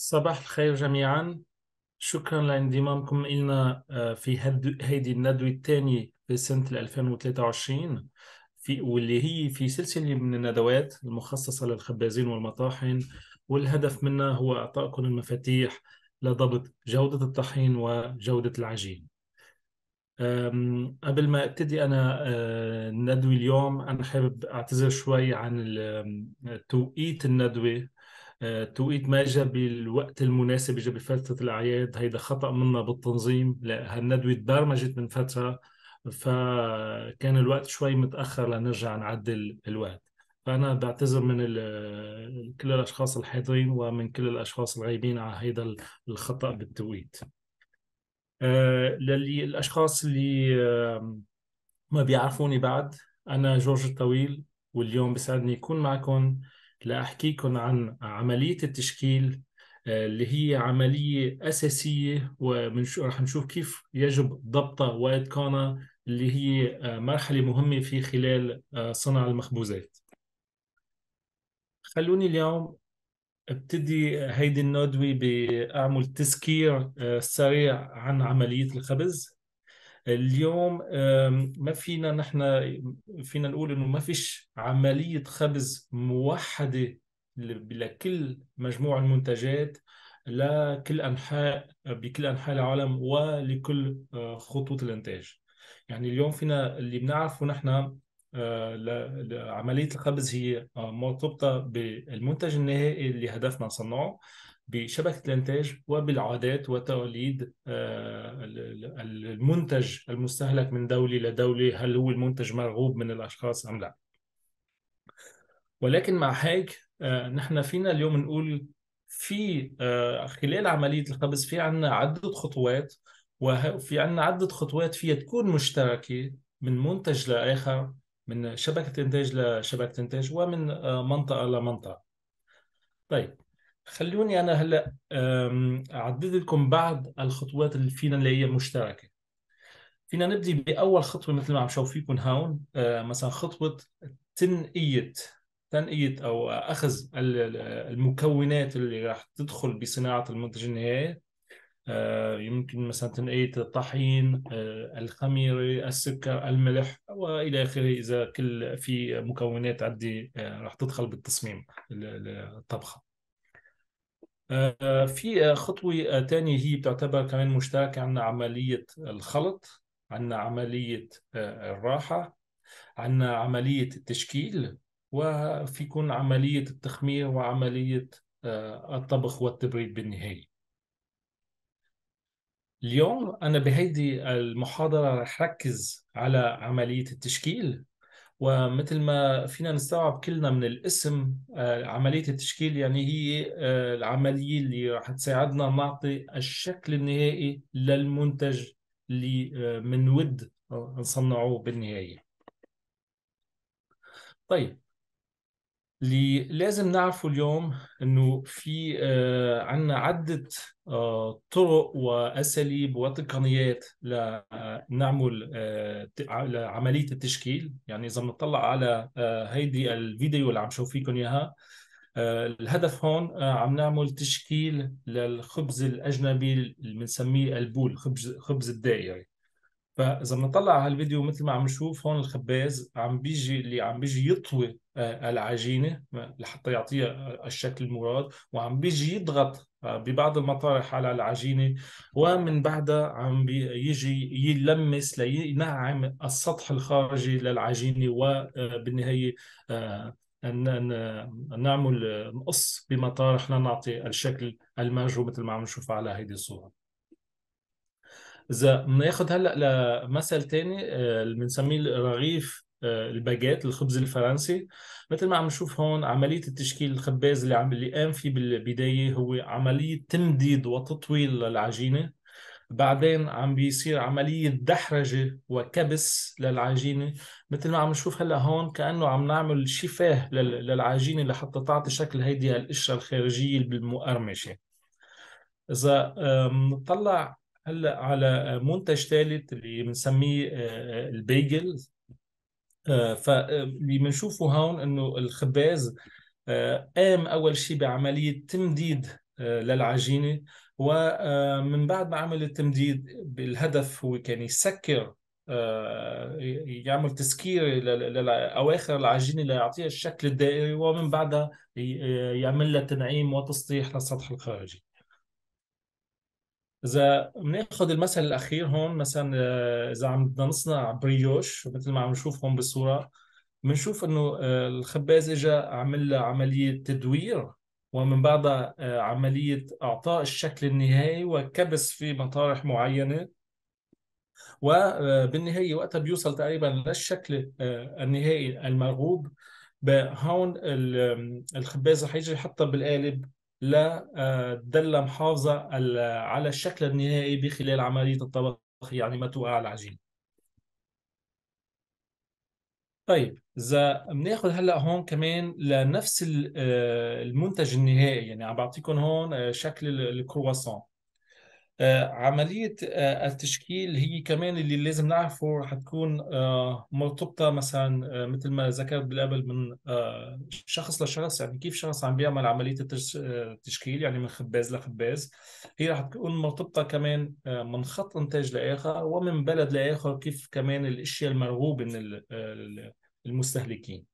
صباح الخير جميعا شكرا لانضمامكم إلنا آه، في هذه الندوة الثانية في سنة 2023 في واللي هي في سلسلة من الندوات المخصصة للخبازين والمطاحن والهدف منها هو إعطائكم المفاتيح لضبط جودة الطحين وجودة العجين قبل ما ابتدي انا آه، الندوه اليوم انا حابب اعتذر شوي عن توقيت الندوه آه، توقيت ما جاء بالوقت المناسب جاء بفترة الأعياد هيدا خطأ منا بالتنظيم هالندوة تبرمجت من فترة فكان الوقت شوي متأخر لنرجع نعدل الوقت فأنا بعتذر من كل الأشخاص الحاضرين ومن كل الأشخاص الغايبين على هيدا الخطأ بالتوقيت آه، للأشخاص اللي ما بيعرفوني بعد أنا جورج الطويل واليوم بسعدني أكون معكم لأحكيكم عن عملية التشكيل آه، اللي هي عملية أساسية ورح نشوف كيف يجب ضبطها وإتقانها اللي هي آه، مرحلة مهمة في خلال آه، صنع المخبوزات خلوني اليوم ابتدي هيدي الندوة بأعمل تذكير سريع عن عملية الخبز اليوم ما فينا نحن فينا نقول انه ما فيش عمليه خبز موحده لكل مجموع المنتجات لكل انحاء بكل انحاء العالم ولكل آه، خطوط الانتاج يعني اليوم فينا اللي بنعرفه نحن آه، عملية الخبز هي آه، مرتبطة بالمنتج النهائي اللي هدفنا صنعه بشبكه الانتاج وبالعادات وتقاليد آه، المنتج المستهلك من دوله لدوله هل هو المنتج مرغوب من الاشخاص ام لا ولكن مع هيك آه، نحن فينا اليوم نقول في آه، خلال عمليه الخبز في عنا عده خطوات وفي عنا عده خطوات فيها تكون مشتركه من منتج لاخر من شبكه انتاج لشبكه انتاج ومن منطقه لمنطقه طيب خلوني انا هلا اعدد لكم بعض الخطوات اللي فينا اللي هي مشتركه فينا نبدي باول خطوه مثل ما عم شوفيكم هون آه، مثلا خطوه تنقيه تنقيه او اخذ المكونات اللي راح تدخل بصناعه المنتج النهائي يمكن مثلا تنقيه الطحين آه، الخميره السكر الملح والى اخره اذا كل في مكونات عدي آه، راح تدخل بالتصميم الطبخه آه، في آه، خطوة آه، تانية هي بتعتبر كمان مشتركة عندنا عملية الخلط عندنا عملية الراحة عندنا عملية التشكيل وفيكون عملية التخمير وعملية الطبخ والتبريد بالنهاية اليوم أنا بهيدي المحاضرة رح ركز على عملية التشكيل ومثل ما فينا نستوعب كلنا من الاسم آه، عملية التشكيل يعني هي آه، العملية اللي رح تساعدنا نعطي الشكل النهائي للمنتج اللي بنود آه، نصنعه بالنهاية طيب اللي لازم نعرفه اليوم انه في آه، عندنا عده آه، طرق واساليب وتقنيات لنعمل آه، عمليه التشكيل يعني اذا بنطلع على هيدي الفيديو اللي عم شوف فيكم اياها الهدف هون عم نعمل تشكيل للخبز الاجنبي اللي بنسميه البول خبز خبز الدائري فاذا بنطلع على الفيديو مثل ما عم نشوف هون الخباز عم بيجي اللي عم بيجي يطوي آه، العجينه آه، لحتى يعطيها آه، الشكل المراد وعم بيجي يضغط ببعض المطارح على العجينه ومن بعدها عم بيجي يلمس لينعم السطح الخارجي للعجينه وبالنهايه نعمل نقص بمطارح لنعطي الشكل المرجو مثل ما عم نشوف على هذه الصوره اذا بناخذ هلا لمثل ثاني آه، بنسميه الرغيف آه، الباجيت الخبز الفرنسي مثل ما عم نشوف هون عمليه التشكيل الخباز اللي عم اللي قام فيه بالبدايه هو عمليه تمديد وتطويل للعجينه بعدين عم بيصير عملية دحرجة وكبس للعجينة مثل ما عم نشوف هلا هون كأنه عم نعمل شفاه للعجينة لحتى تعطي شكل هيدي القشرة الخارجية المقرمشة إذا نطلع هلا على منتج ثالث اللي بنسميه آه، آه، البيجل آه، فاللي بنشوفه هون انه الخباز قام اول شيء بعمليه تمديد للعجينه ومن بعد ما عمل التمديد بالهدف هو كان يسكر يعمل تسكير لأواخر العجينة ليعطيها الشكل الدائري ومن بعدها يعمل لها تنعيم وتسطيح للسطح الخارجي اذا بناخذ المثل الاخير هون مثلا آه، اذا عم بدنا نصنع بريوش مثل ما عم نشوف هون بالصوره بنشوف انه آه، الخباز اجى عمل عمليه تدوير ومن بعدها آه، عمليه اعطاء الشكل النهائي وكبس في مطارح معينه وبالنهايه وقتها بيوصل تقريبا للشكل النهائي المرغوب هون الخباز رح يجي يحطها بالقالب لدلة آه، محافظة على الشكل النهائي بخلال عملية الطبخ يعني ما توقع على العجين طيب إذا بناخذ هلا هون كمان لنفس آه، المنتج النهائي يعني عم بعطيكم هون آه، شكل الكرواسون آه، عملية آه، التشكيل هي كمان اللي لازم نعرفه حتكون آه، مرتبطة مثلا مثل ما ذكرت بالقبل من شخص لشخص يعني كيف شخص عم بيعمل عملية التشكيل يعني من خباز لخباز هي رح تكون مرتبطة كمان من خط إنتاج لآخر ومن بلد لآخر كيف كمان الأشياء المرغوبة من المستهلكين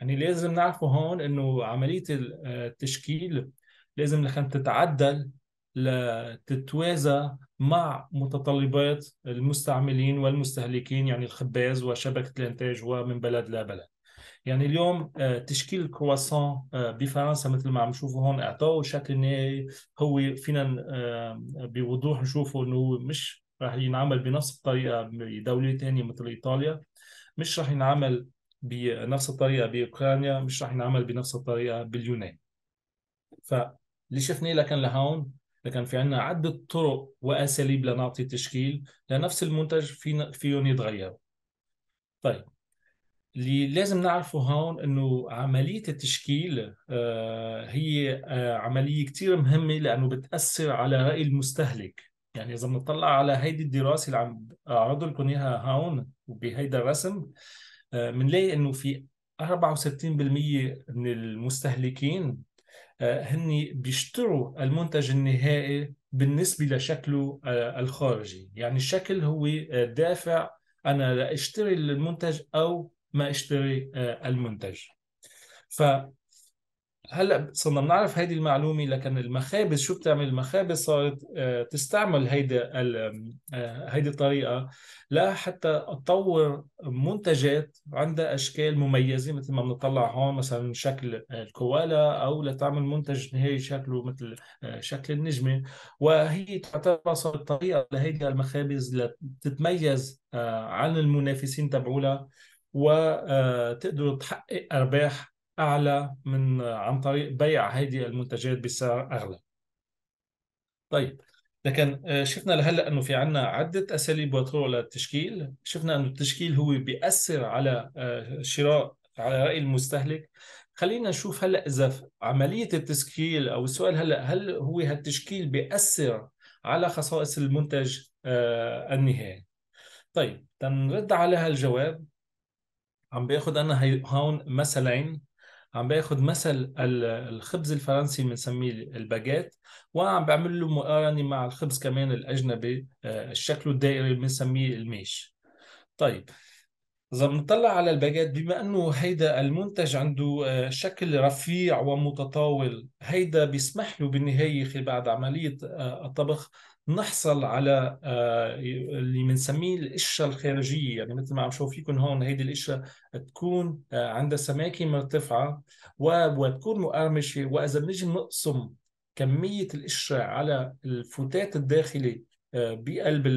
يعني لازم نعرفه هون انه عمليه التشكيل لازم لخان تتعدل لتتوازى مع متطلبات المستعملين والمستهلكين يعني الخباز وشبكة الإنتاج ومن بلد لبلد يعني اليوم آه، تشكيل الكرواسون آه، بفرنسا مثل ما عم نشوفه هون اعطوه شكل نهائي هو فينا آه، بوضوح نشوفه انه هو مش راح ينعمل بنفس الطريقه بدوله ثانيه مثل ايطاليا مش راح ينعمل بنفس الطريقه باوكرانيا مش راح ينعمل بنفس الطريقه باليونان فاللي شفناه لكن لهون لكن في عنا عدة طرق وأساليب لنعطي تشكيل لنفس المنتج في فيهم يتغيروا طيب اللي لازم نعرفه هون انه عمليه التشكيل آه، هي آه، عمليه كثير مهمه لانه بتاثر على راي المستهلك يعني اذا بنطلع على هيدي الدراسه اللي عم اعرض لكم اياها هون وبهيدا الرسم آه، بنلاقي انه في 64% من المستهلكين آه، هن بيشتروا المنتج النهائي بالنسبة لشكله آه، الخارجي يعني الشكل هو آه، دافع أنا لاشتري المنتج أو ما أشتري المنتج ف هلا صرنا بنعرف هيدي المعلومه لكن المخابز شو بتعمل المخابز صارت آه، تستعمل هيدي آه، هيدي الطريقه لا حتى تطور منتجات عندها اشكال مميزه مثل ما بنطلع هون مثلا شكل الكوالا او لتعمل منتج نهائي شكله مثل آه، شكل النجمه وهي تعتبر صارت طريقه لهيدي المخابز لتتميز عن المنافسين تبعولها وتقدر تحقق ارباح اعلى من عن طريق بيع هذه المنتجات بسعر اغلى طيب لكن آه، شفنا لهلا انه في عنا عده اساليب وطرق للتشكيل شفنا انه التشكيل هو بياثر على آه، شراء على راي المستهلك خلينا نشوف هلا اذا عمليه التشكيل او السؤال هلا هل هو هالتشكيل بياثر على خصائص المنتج آه، النهائي طيب تنرد على هالجواب عم باخذ انا هون مثلين عم باخذ مثل الخبز الفرنسي بنسميه الباجيت وعم بعمل له مقارنه مع الخبز كمان الاجنبي آه، شكله الدائري بنسميه الميش طيب إذا بنطلع على الباجيت بما أنه هيدا المنتج عنده آه، شكل رفيع ومتطاول هيدا بيسمح له بالنهاية بعد عملية آه، الطبخ نحصل على آه، اللي بنسميه القشره الخارجيه يعني مثل ما عم شوف فيكم هون هيدي القشره تكون آه، عندها سماكه مرتفعه وتكون مقرمشه واذا بنيجي نقسم كميه القشره على الفتات الداخلي آه، بقلب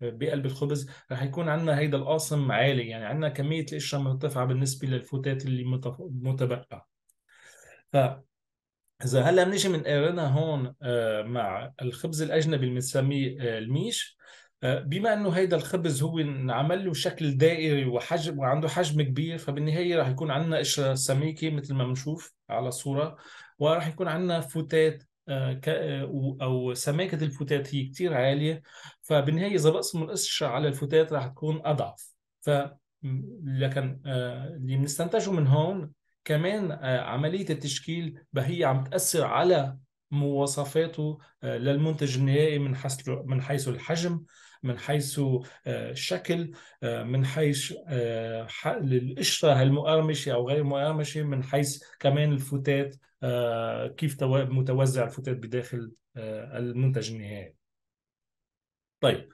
بقلب الخبز رح يكون عندنا هيدا القاسم عالي يعني عندنا كميه القشره مرتفعه بالنسبه للفتات اللي متبقى ف اذا هلا بنيجي بنقارنها هون آه، مع الخبز الاجنبي اللي بنسميه آه، الميش آه، بما انه هيدا الخبز هو انعمل له شكل دائري وحجم وعنده حجم كبير فبالنهايه رح يكون عندنا قشره سميكه مثل ما بنشوف على الصوره ورح يكون عندنا فتات او سماكه الفتات هي كثير عاليه فبالنهايه اذا بقسم القشره على الفتات رح تكون اضعف ف لكن اللي بنستنتجه من هون كمان آه، عملية التشكيل بهي عم تأثر على مواصفاته آه، للمنتج النهائي من حيث من حيث الحجم من حيث آه، الشكل من حيث القشرة المقرمشة أو غير مقرمشة من حيث كمان الفتات كيف متوزع الفتات بداخل المنتج النهائي طيب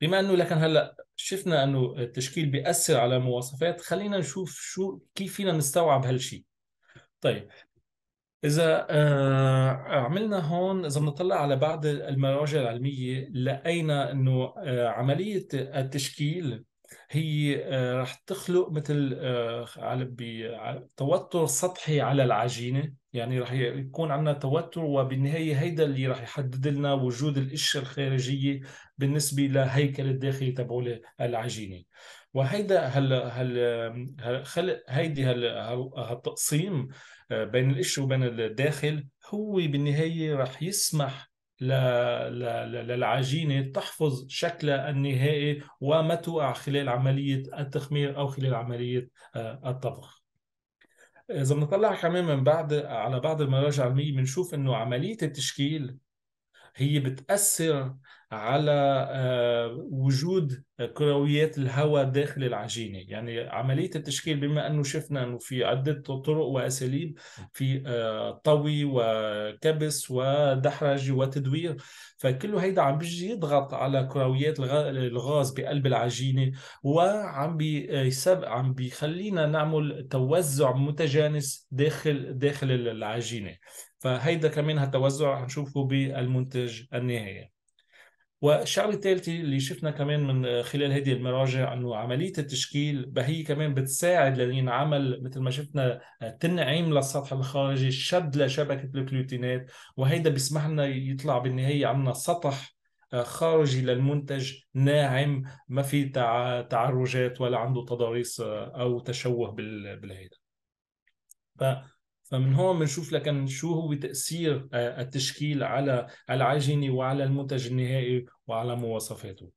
بما انه لكن هلا شفنا انه التشكيل بياثر على المواصفات خلينا نشوف شو كيف فينا نستوعب هالشيء طيب اذا آه عملنا هون اذا بنطلع على بعض المراجع العلميه لقينا انه آه عمليه التشكيل هي آه رح تخلق مثل آه، على توتر سطحي على العجينه يعني رح يكون عندنا توتر وبالنهايه هيدا اللي رح يحدد لنا وجود القشره الخارجيه بالنسبه لهيكل الداخلي تبعول العجينه وهيدا هلا هل خلق هيدي هل هالتقسيم آه، بين الإش وبين الداخل هو بالنهايه رح يسمح للعجينه تحفظ شكلها النهائي وما توقع خلال عمليه التخمير او خلال عمليه آه، الطبخ. اذا بنطلع كمان من بعد على بعض المراجع العلميه بنشوف انه عمليه التشكيل هي بتأثر على آه، وجود كرويات الهواء داخل العجينة يعني عملية التشكيل بما أنه شفنا أنه في عدة طرق وأساليب في آه، طوي وكبس ودحرج وتدوير فكله هيدا عم بيجي يضغط على كرويات الغاز بقلب العجينة وعم بيسبق عم بيخلينا نعمل توزع متجانس داخل داخل العجينة فهيدا كمان هالتوزع هنشوفه بالمنتج النهائي والشغله الثالثه اللي شفنا كمان من خلال هذه المراجع انه عمليه التشكيل هي كمان بتساعد لينعمل مثل ما شفنا تنعيم للسطح الخارجي شد لشبكه الكلوتينات وهيدا بيسمح لنا يطلع بالنهايه عندنا سطح آه، خارجي للمنتج ناعم ما في تعرجات ولا عنده تضاريس آه، او تشوه بالهيدا فمن هون بنشوف لكن شو هو تاثير آه، التشكيل على العجينه وعلى المنتج النهائي وعلى مواصفاته.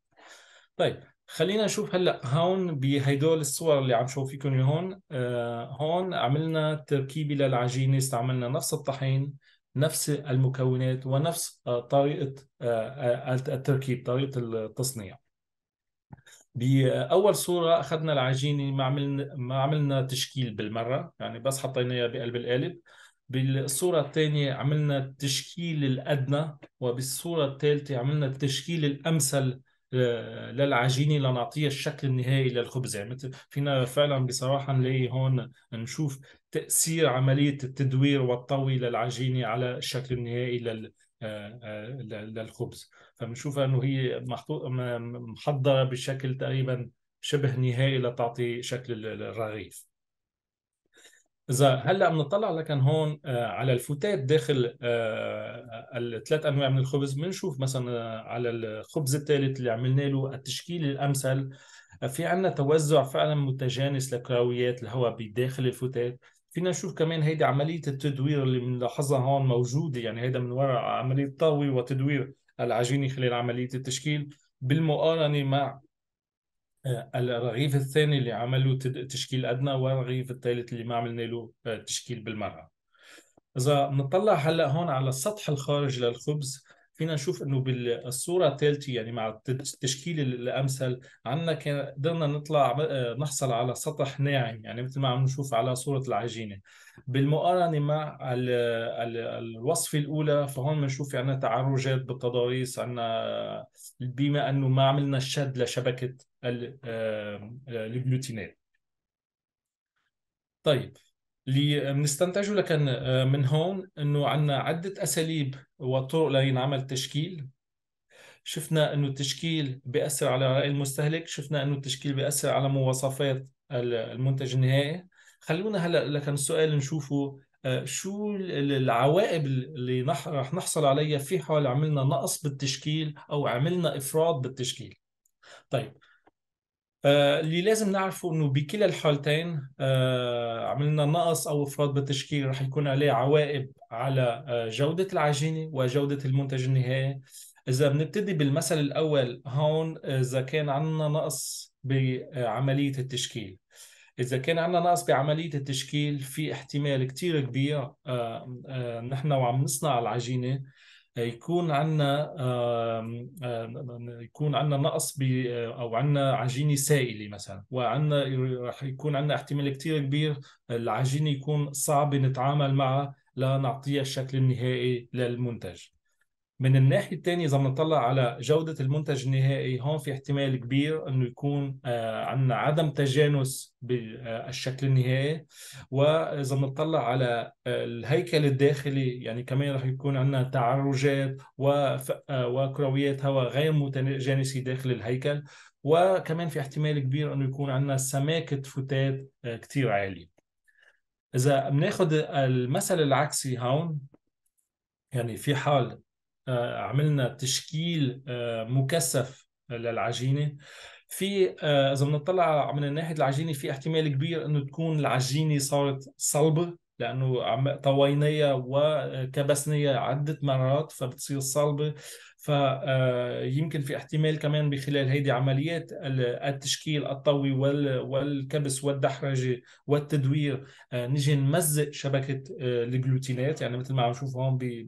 طيب خلينا نشوف هلا هون بهدول الصور اللي عم شوفيكم هون آه، هون عملنا تركيبه للعجينه استعملنا نفس الطحين نفس المكونات ونفس آه، طريقه التركيب طريقه التصنيع باول صوره اخذنا العجينه ما عملنا ما عملنا تشكيل بالمره يعني بس حطيناها بقلب القالب بالصوره الثانيه عملنا التشكيل الادنى وبالصوره الثالثه عملنا التشكيل الامثل آه، للعجينه لنعطيها الشكل النهائي للخبز يعني فينا فعلا بصراحه نلاقي هون نشوف تاثير عمليه التدوير والطوي للعجينه على الشكل النهائي لل للخبز فبنشوف انه هي محضره بشكل تقريبا شبه نهائي لتعطي شكل الرغيف اذا هلا بنطلع لكن هون آه، على الفتات داخل آه، الثلاث انواع من الخبز بنشوف مثلا آه، على الخبز الثالث اللي عملنا له التشكيل الامثل في عندنا توزع فعلا متجانس لكراويات الهواء بداخل الفتات فينا نشوف كمان هيدي عملية التدوير اللي بنلاحظها هون موجودة يعني هيدا من وراء عملية طوي وتدوير العجينة خلال عملية التشكيل بالمقارنة مع آه، الرغيف الثاني اللي عملوا تشكيل أدنى والرغيف الثالث اللي ما عملنا له آه، تشكيل بالمرأة إذا نطلع هلأ هون على السطح الخارج للخبز فينا نشوف انه بالصوره الثالثه يعني مع التشكيل الامثل عندنا قدرنا نطلع آه، نحصل على سطح ناعم يعني مثل ما عم نشوف على صوره العجينه بالمقارنه مع ال الوصفه الاولى فهون بنشوف عندنا تعرجات بالتضاريس عندنا بما انه ما عملنا الشد لشبكه الجلوتينات آه، آه، طيب اللي بنستنتجه لكن آه، من هون انه عندنا عده اساليب وطرق لينعمل تشكيل شفنا انه التشكيل بياثر على راي المستهلك شفنا انه التشكيل بياثر على مواصفات المنتج النهائي خلونا هلا لكن السؤال نشوفه آه، شو العوائب اللي رح نحصل عليها في حال عملنا نقص بالتشكيل او عملنا افراط بالتشكيل طيب آه، اللي لازم نعرفه انه بكلا الحالتين آه، عملنا نقص او افراط بالتشكيل رح يكون عليه عوائب على آه، جوده العجينه وجوده المنتج النهائي اذا بنبتدي بالمثل الاول هون اذا كان عندنا نقص بعمليه التشكيل إذا كان عندنا نقص بعملية التشكيل في احتمال كتير كبير نحن وعم نصنع العجينة يكون عندنا يكون عندنا نقص ب او عندنا عجينه سائله مثلا وعندنا رح يكون عندنا احتمال كثير كبير العجينه يكون صعب نتعامل معها لنعطيها الشكل النهائي للمنتج من الناحيه الثانيه اذا بنطلع على جوده المنتج النهائي هون في احتمال كبير انه يكون آه، عندنا عدم تجانس بالشكل النهائي واذا بنطلع على آه، الهيكل الداخلي يعني كمان رح يكون عندنا تعرجات آه، وكرويات هواء غير متجانسه داخل الهيكل وكمان في احتمال كبير انه يكون عندنا سماكه فتات كثير عاليه اذا بناخذ المثل العكسي هون يعني في حال آه، عملنا تشكيل آه، مكثف للعجينه في آه، اذا بنطلع من ناحيه العجينه في احتمال كبير انه تكون العجينه صارت صلبه لانه عم طويناها وكبسناها عده مرات فبتصير صلبه فيمكن في احتمال كمان بخلال هيدي عمليات التشكيل الطوي والكبس والدحرجه والتدوير نجي نمزق شبكه الجلوتينات يعني مثل ما عم نشوف هون ب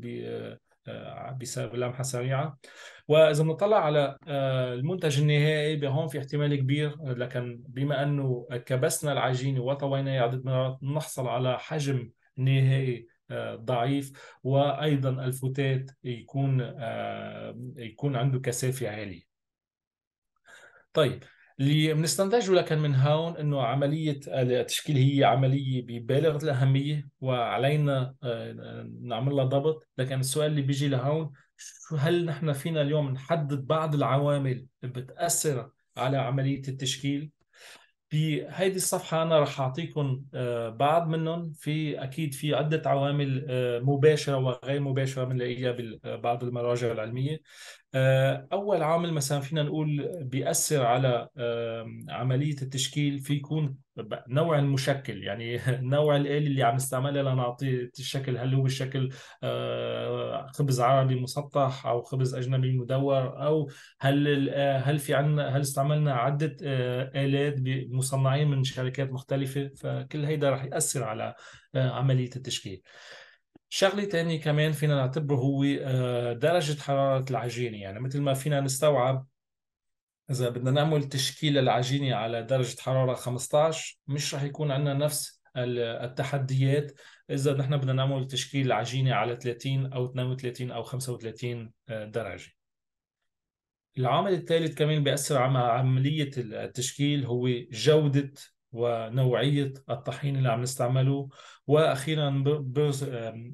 آه، بلمحه سريعه واذا بنطلع على آه، المنتج النهائي بهون في احتمال كبير لكن بما انه كبسنا العجينه وطويناها عده مرات نحصل على حجم نهائي آه، ضعيف وايضا الفتات يكون يكون عنده كثافه عاليه طيب اللي بنستنتجه لكن من هون انه عمليه آه، التشكيل هي عمليه ببالغه الاهميه وعلينا آه، نعمل لها ضبط، لكن السؤال اللي بيجي لهون هل نحن فينا اليوم نحدد بعض العوامل اللي بتاثر على عمليه التشكيل؟ بهيدي الصفحة أنا رح أعطيكم آه، بعض منهم في أكيد في عدة عوامل مباشرة وغير مباشرة بنلاقيها ببعض المراجع العلمية آه، اول عامل مثلا فينا نقول بياثر على عمليه التشكيل في يكون نوع المشكل يعني نوع الآلة اللي عم نستعملها لنعطي الشكل هل هو الشكل آه، خبز عربي مسطح او خبز اجنبي مدور او هل هل في عندنا هل استعملنا عده آه، آلات مصنعين من شركات مختلفه فكل هيدا رح ياثر على عمليه التشكيل شغله تانية كمان فينا نعتبره هو آه، درجه حراره العجينه يعني مثل ما فينا نستوعب اذا بدنا نعمل تشكيل العجينه على درجه حراره 15 مش رح يكون عندنا نفس التحديات اذا نحن بدنا نعمل تشكيل العجينه على 30 او 32 او 35 آه، درجه العامل الثالث كمان بيأثر على عملية التشكيل هو جودة ونوعية الطحين اللي عم نستعمله وأخيرا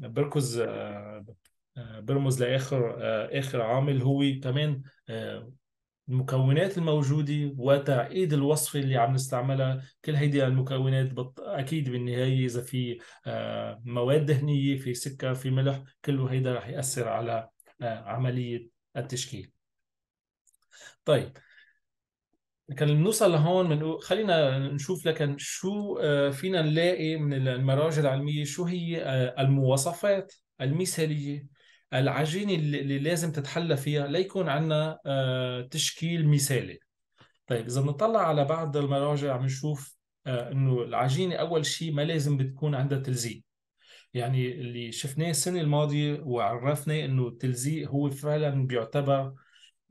بركز برمز لآخر آه، آخر عامل هو كمان آه، المكونات الموجودة وتعقيد الوصفة اللي عم نستعملها كل هيدي المكونات بط... أكيد بالنهاية إذا في آه، مواد دهنية في سكر في ملح كله هيدا رح يأثر على عملية التشكيل طيب كان بنوصل لهون من خلينا نشوف لكن شو آه، فينا نلاقي من المراجع العلميه شو هي آه، المواصفات المثاليه العجينه اللي لازم تتحلى فيها ليكون عندنا آه، تشكيل مثالي طيب اذا بنطلع على بعض المراجع نشوف انه العجينه اول شيء ما لازم بتكون عندها تلزيق يعني اللي شفناه السنه الماضيه وعرفنا انه التلزيق هو فعلا بيعتبر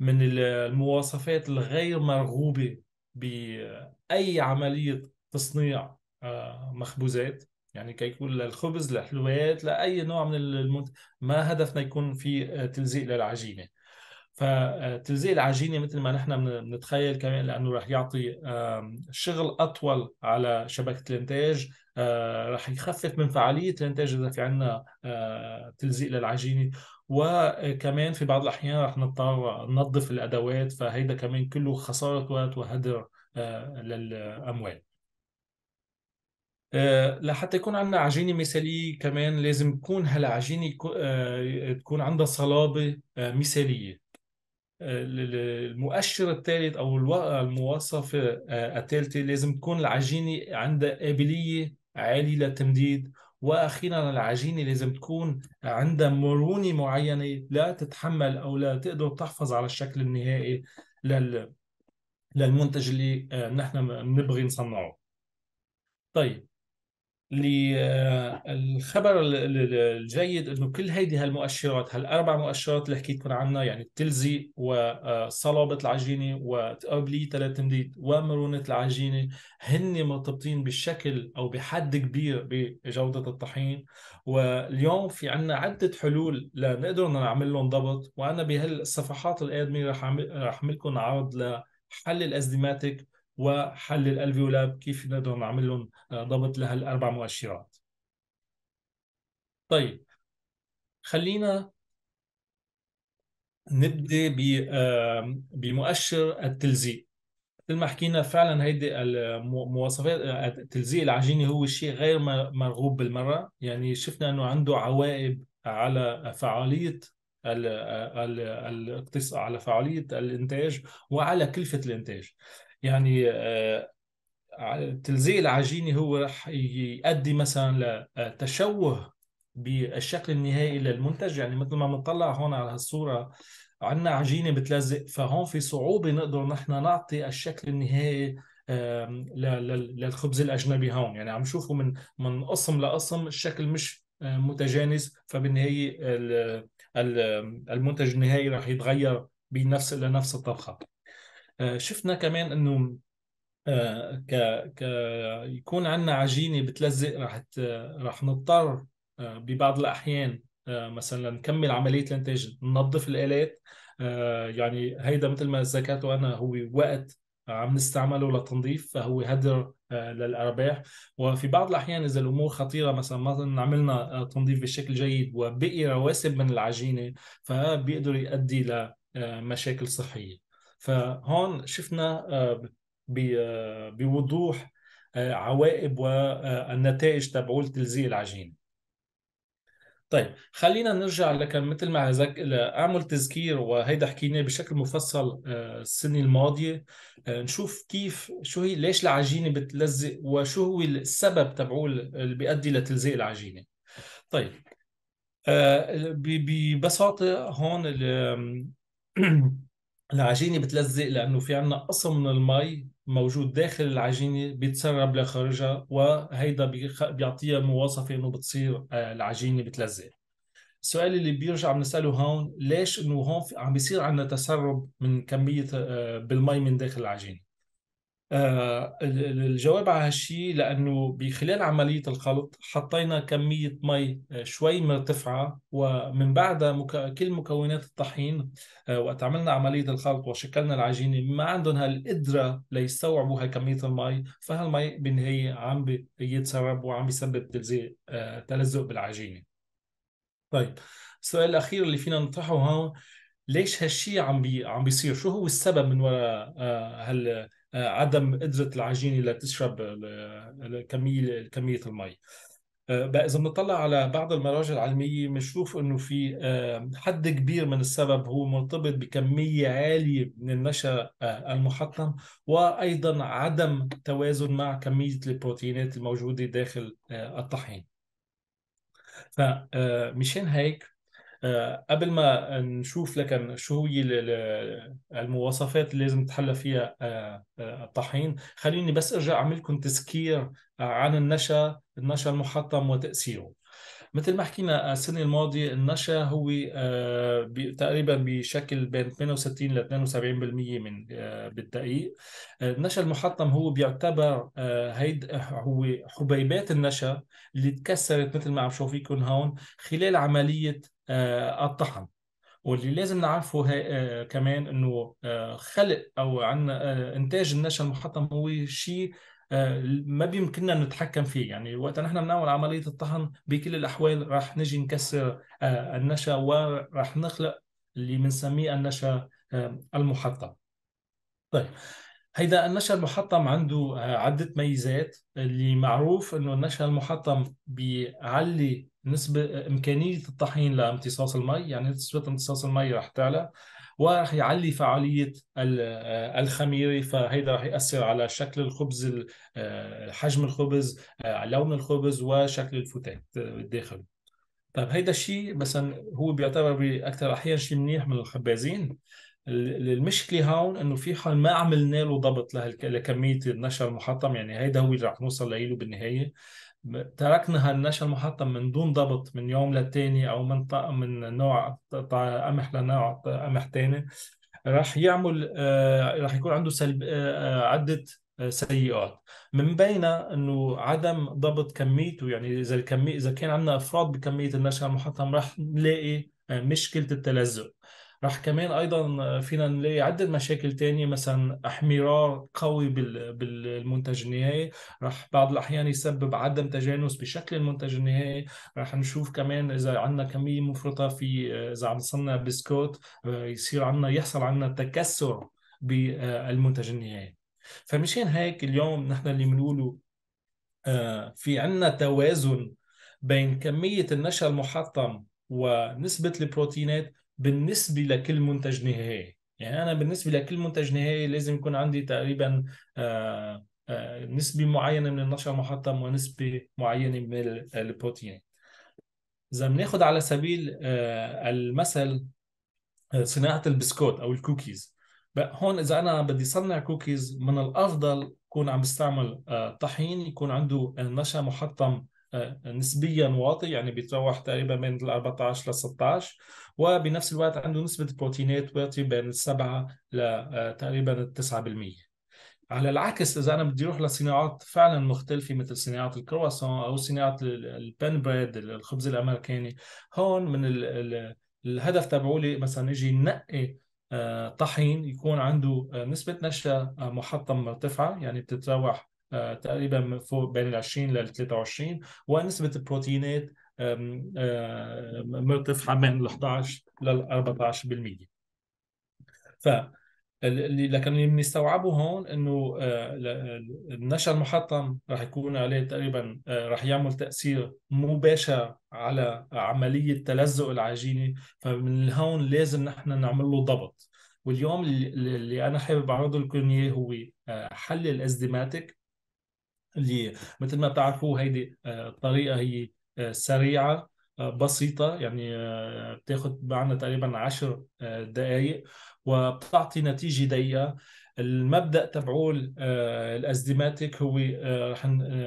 من المواصفات الغير مرغوبة بأي عملية تصنيع آه، مخبوزات يعني كيكون للخبز للحلويات لأي نوع من المنت... ما هدفنا يكون في آه، تلزيق للعجينة فتلزيق آه، العجينة مثل ما نحن بنتخيل كمان لأنه رح يعطي شغل أطول على شبكة الإنتاج رح يخفف من فعالية الإنتاج إذا في عندنا تلزيق للعجينة وكمان في بعض الأحيان رح نضطر ننظف الأدوات فهيدا كمان كله خسارة وقت وهدر آه، للأموال آه، لحتى يكون عندنا عجينة مثالية كمان لازم تكون هالعجينة آه، تكون عندها صلابة مثالية المؤشر الثالث أو المواصفة الثالثة لازم تكون العجينة عندها قابلية عالية للتمديد واخيرا العجينه لازم تكون عندها مرونه معينه لا تتحمل او لا تقدر تحفظ على الشكل النهائي لل للمنتج اللي آه، نحن بنبغي نصنعه. طيب للخبر آه، الجيد انه كل هيدي هالمؤشرات هالاربع مؤشرات اللي حكيتكم عنها يعني التلزيق وصلابه آه، العجينه ثلاث للتمديد ومرونه العجينه هن مرتبطين بشكل او بحد كبير بجوده الطحين واليوم في عنا عده حلول لنقدر نعمل لهم ضبط وانا بهالصفحات القادمه رح اعمل لكم عرض لحل الازماتك وحل الالفيولاب كيف نقدر نعمل لهم آه، ضبط لهالاربع مؤشرات طيب خلينا نبدا بمؤشر التلزيق مثل ما حكينا فعلا هيدي المواصفات آه، التلزيق العجيني هو شيء غير مرغوب بالمره يعني شفنا انه عنده عوائب على فعاليه آه، على فعاليه الانتاج وعلى كلفه الانتاج يعني آه، تلزيق العجينة هو يؤدي مثلا لتشوه بالشكل النهائي للمنتج يعني مثل ما بنطلع هون على هالصوره عندنا عجينه بتلزق فهون في صعوبه نقدر نحن نعطي الشكل النهائي للخبز الاجنبي هون يعني عم نشوفه من من قسم لقسم الشكل مش آه، متجانس فبالنهايه المنتج النهائي رح يتغير بنفس لنفس الطبخه آه، شفنا كمان انه آه، ك ك يكون عندنا عجينه بتلزق رح رح نضطر آه، ببعض الاحيان مثلا نكمل عمليه الانتاج ننظف الالات يعني هيدا مثل ما ذكرته انا هو وقت عم نستعمله لتنظيف فهو هدر للارباح وفي بعض الاحيان اذا الامور خطيره مثلا ما عملنا تنظيف بشكل جيد وبقي رواسب من العجينه فبيقدر يؤدي لمشاكل صحيه فهون شفنا آه، آه، بوضوح آه، عوائب والنتائج تبعول تلزيق العجين طيب خلينا نرجع لكن مثل ما زك... اعمل تذكير وهيدا حكينا بشكل مفصل السنه الماضيه نشوف كيف شو هي ليش العجينه بتلزق وشو هو السبب تبعول اللي بيؤدي لتلزيق العجينه طيب ببساطه هون العجينه بتلزق لانه في عندنا قسم من المي موجود داخل العجينه بيتسرب لخارجها وهيدا بيعطيها مواصفه انه بتصير آه، العجينه بتلزق السؤال اللي بيرجع بنساله هون ليش انه هون عم بيصير عندنا تسرب من كميه آه، بالمي من داخل العجينه آه، الجواب على هالشيء لانه بخلال عمليه الخلط حطينا كميه مي آه، شوي مرتفعه ومن بعدها مك... كل مكونات الطحين آه، وقت عملنا عمليه الخلط وشكلنا العجينه ما عندهم هالقدره ليستوعبوا هالكميه المي فهالمي بالنهايه عم بيتسرب وعم بيسبب تلزيق تلزق بالعجينه. طيب السؤال الاخير اللي فينا نطرحه هون ليش هالشيء عم بي... عم بيصير؟ شو هو السبب من وراء هال عدم قدره العجينه لتشرب الكميه كميه المي آه، بقى اذا بنطلع على بعض المراجع العلميه بنشوف انه في آه، حد كبير من السبب هو مرتبط بكميه عاليه من النشا آه، المحطم وايضا عدم توازن مع كميه البروتينات الموجوده داخل الطحين فمشان هيك آه، قبل ما نشوف لكن شو هي المواصفات اللي لازم تحلى فيها آه، آه، الطحين خليني بس ارجع اعمل لكم تذكير عن النشا النشا المحطم وتاثيره مثل ما حكينا السنة الماضية النشا هو تقريبا بشكل بين 68 ل 72% من بالدقيق النشا المحطم هو بيعتبر هيد هو حبيبات النشا اللي تكسرت مثل ما عم شوفيكم هون خلال عملية آه، الطحن واللي لازم نعرفه آه كمان انه آه خلق او عن آه انتاج النشا المحطم هو شيء آه، ما بيمكننا نتحكم فيه يعني وقت نحن بنعمل عمليه الطحن بكل الاحوال راح نجي نكسر آه، النشا وراح نخلق اللي بنسميه النشا المحطم طيب هيدا النشا المحطم عنده عدة ميزات اللي معروف انه النشا المحطم بيعلي نسبة إمكانية الطحين لامتصاص المي يعني نسبة امتصاص المي رح تعلى ورح يعلي فعالية الخميرة فهيدا رح يأثر على شكل الخبز آه، حجم الخبز آه، لون الخبز وشكل الفتات آه، الداخل طيب هيدا الشيء مثلا هو بيعتبر بأكثر أحيان شيء منيح من الخبازين المشكله هون انه في حال ما عملنا له ضبط لكميه النشا المحطم يعني هيدا هو اللي رح نوصل له بالنهايه تركنا هالنشا المحطم من دون ضبط من يوم للتاني او من من نوع قمح لنوع قمح تاني راح يعمل آه، راح يكون عنده سلب آه، آه، عده سيئات من بينها انه عدم ضبط كميته يعني اذا الكميه اذا كان عندنا افراط بكميه النشا المحطم راح نلاقي مشكله التلزق راح كمان ايضا فينا نلاقي عده مشاكل تانية مثلا احمرار قوي بالمنتج النهائي راح بعض الاحيان يسبب عدم تجانس بشكل المنتج النهائي راح نشوف كمان اذا عندنا كميه مفرطه في اذا عم نصنع بسكوت آه، يصير عندنا يحصل عندنا تكسر بالمنتج النهائي فمشان هيك اليوم نحن اللي بنقوله آه، في عندنا توازن بين كميه النشا المحطم ونسبه البروتينات بالنسبه لكل منتج نهائي يعني انا بالنسبه لكل منتج نهائي لازم يكون عندي تقريبا آه، آه، نسبه معينه من النشا المحطم ونسبه معينه من آه، البروتين اذا بناخذ على سبيل المثل صناعه البسكوت او الكوكيز هون اذا انا بدي صنع كوكيز من الافضل كون عم بستعمل طحين يكون عنده نشا محطم آه، نسبيا واطي يعني بيتراوح تقريبا بين ال 14 ل 16 وبنفس الوقت عنده نسبه بروتينات واطي بين 7 ل آه، تقريبا 9% على العكس اذا انا بدي اروح لصناعات فعلا مختلفه مثل صناعه الكرواسون او صناعه البان بريد الخبز الامريكاني هون من الـ الـ الهدف تبعولي مثلا نجي نقي آه، طحين يكون عنده نسبة نشا محطم مرتفعة يعني بتتراوح آه، تقريبا فوق بين ال 20 لل 23 ونسبه البروتينات مرتفعه آه، من ال 11 لل 14% ف اللي لكن اللي بنستوعبه هون انه آه، النشا المحطم رح يكون عليه تقريبا رح يعمل تاثير مباشر على عمليه تلزق العجينه فمن هون لازم نحن نعمل له ضبط واليوم اللي انا حابب اعرضه لكم اياه هو حل الازديماتيك اللي مثل ما بتعرفوا هيدي آه، الطريقه هي آه، سريعه آه، بسيطه يعني بتاخذ معنا تقريبا 10 دقائق وبتعطي نتيجه دقيقه المبدا تبعه الازديماتيك هو رح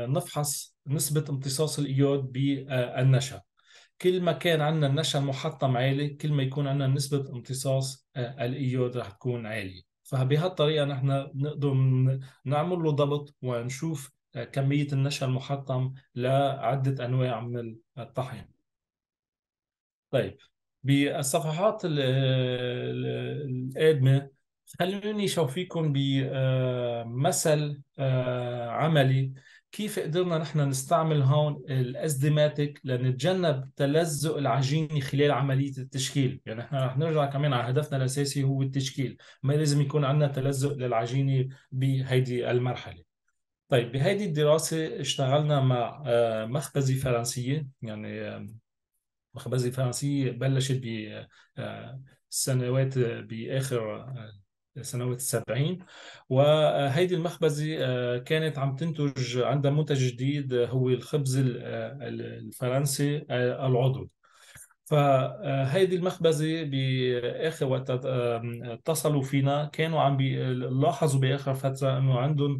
نفحص نسبه امتصاص الايود بالنشا كل ما كان عندنا النشا المحطم عالي كل ما يكون عندنا نسبه امتصاص الايود رح تكون عاليه فبهالطريقه نحن نقدر نعمل له ضبط ونشوف كمية النشا المحطم لعدة أنواع من الطحين طيب بالصفحات القادمة خلوني شوفيكم بمثل آه، آه، عملي كيف قدرنا نحن نستعمل هون الازديماتيك لنتجنب تلزق العجينه خلال عمليه التشكيل، يعني نحن رح نرجع كمان على هدفنا الاساسي هو التشكيل، ما لازم يكون عندنا تلزق للعجينه بهيدي المرحله. طيب بهذه الدراسة اشتغلنا مع آه، مخبزة فرنسية يعني آه، مخبزة فرنسية بلشت بسنوات آه، بآخر سنوات السبعين وهيدي المخبزة كانت عم تنتج عندها منتج جديد هو الخبز الفرنسي العضو فهيدي المخبزة بآخر وقت اتصلوا فينا كانوا عم لاحظوا بآخر فترة أنه عندهم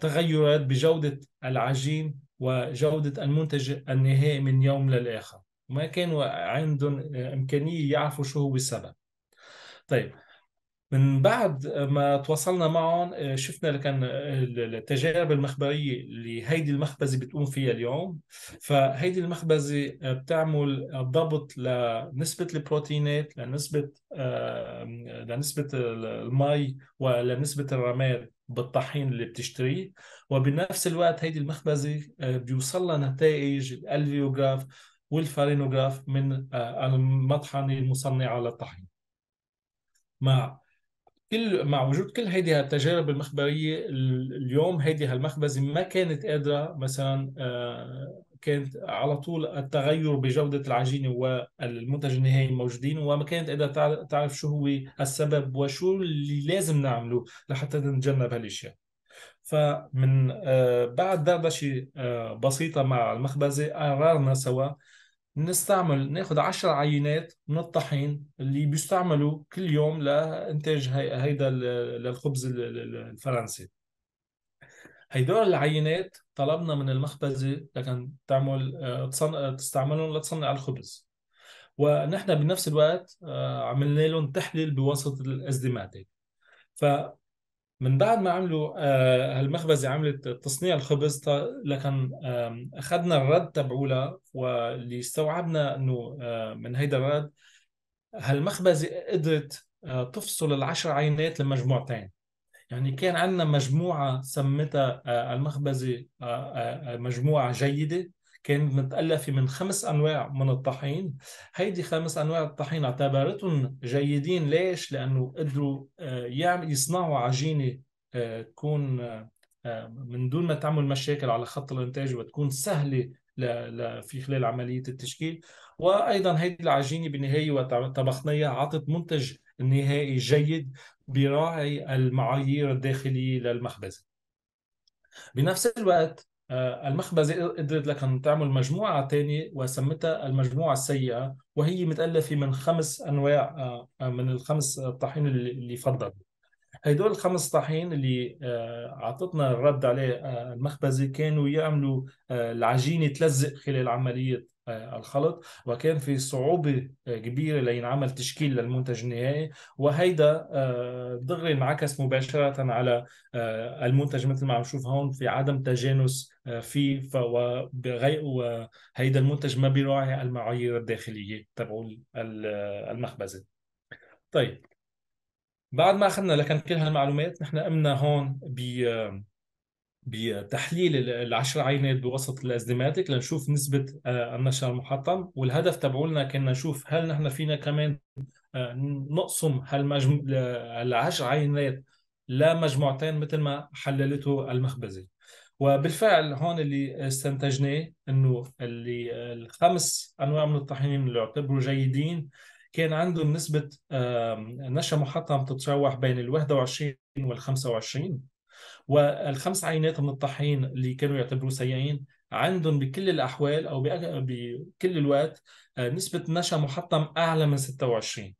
تغيرات بجودة العجين وجودة المنتج النهائي من يوم للآخر ما كانوا عندهم إمكانية يعرفوا شو هو السبب طيب من بعد ما تواصلنا معهم شفنا كان التجارب المخبريه اللي هيدي المخبزه بتقوم فيها اليوم فهيدي المخبزه بتعمل ضبط لنسبه البروتينات لنسبه لنسبه المي ولنسبه الرماد بالطحين اللي بتشتريه وبنفس الوقت هيدي المخبزة آه، بيوصل لها نتائج الالفيوغراف والفارينوغراف من آه، المطحنة المصنعة للطحين مع كل مع وجود كل هيدي التجارب المخبرية اليوم هيدي هالمخبزة ما كانت قادرة مثلا آه، كانت على طول التغير بجودة العجينة والمنتج النهائي موجودين وما كانت إذا تعرف شو هو السبب وشو اللي لازم نعمله لحتى نتجنب هالاشياء فمن آه، بعد دردشة آه، بسيطة مع المخبزة قررنا سوا نستعمل ناخذ 10 عينات من الطحين اللي بيستعملوا كل يوم لانتاج هيدا للخبز الفرنسي هيدول العينات طلبنا من المخبزة لكن تعمل آه، آه، تستعملهم لتصنع الخبز ونحن بنفس الوقت آه، عملنا لهم تحليل بواسطة الازدماتيك ف من بعد ما عملوا هالمخبزة عملت تصنيع الخبز لكن أخذنا الرد تبعولها واللي استوعبنا أنه من هيدا الرد هالمخبزة قدرت تفصل العشر عينات لمجموعتين يعني كان عندنا مجموعة سمتها آه، المخبزة آه، آه، مجموعة جيدة كانت متألفة من خمس أنواع من الطحين هيدي خمس أنواع الطحين اعتبرتهم جيدين ليش؟ لأنه قدروا يعمل يصنعوا عجينة تكون من دون ما تعمل مشاكل على خط الإنتاج وتكون سهلة في خلال عملية التشكيل وأيضا هيدي العجينة بالنهاية وطبخنا إياها عطت منتج نهائي جيد براعي المعايير الداخلية للمخبزة بنفس الوقت آه، المخبزة قدرت لك أن تعمل مجموعة تانية وسمتها المجموعة السيئة وهي متألفة من خمس أنواع آه، آه، من الخمس الطحين اللي فضلوا هدول الخمس طاحين اللي اعطتنا آه، الرد عليه آه، المخبزي كانوا يعملوا آه، العجينه تلزق خلال عمليه الخلط وكان في صعوبة كبيرة لينعمل تشكيل للمنتج النهائي وهيدا دغري انعكس مباشرة على المنتج مثل ما عم نشوف هون في عدم تجانس فيه وهيدا المنتج ما بيراعي المعايير الداخلية تبعو المخبزة طيب بعد ما اخذنا لكن كل هالمعلومات نحن قمنا هون ب بتحليل العشر عينات بوسط الازديماتيك لنشوف نسبه آه، النشر المحطم والهدف تبعولنا كان نشوف هل نحن فينا كمان آه، نقسم هالمجم... العشر عينات لمجموعتين مثل ما حللته المخبزي وبالفعل هون اللي استنتجناه انه اللي آه، الخمس انواع من الطحين اللي اعتبروا جيدين كان عندهم نسبة نشا محطم تتراوح بين ال 21 وال 25 والخمس عينات من الطحين اللي كانوا يعتبروا سيئين عندهم بكل الأحوال أو بكل الوقت آه، نسبة نشا محطم أعلى من 26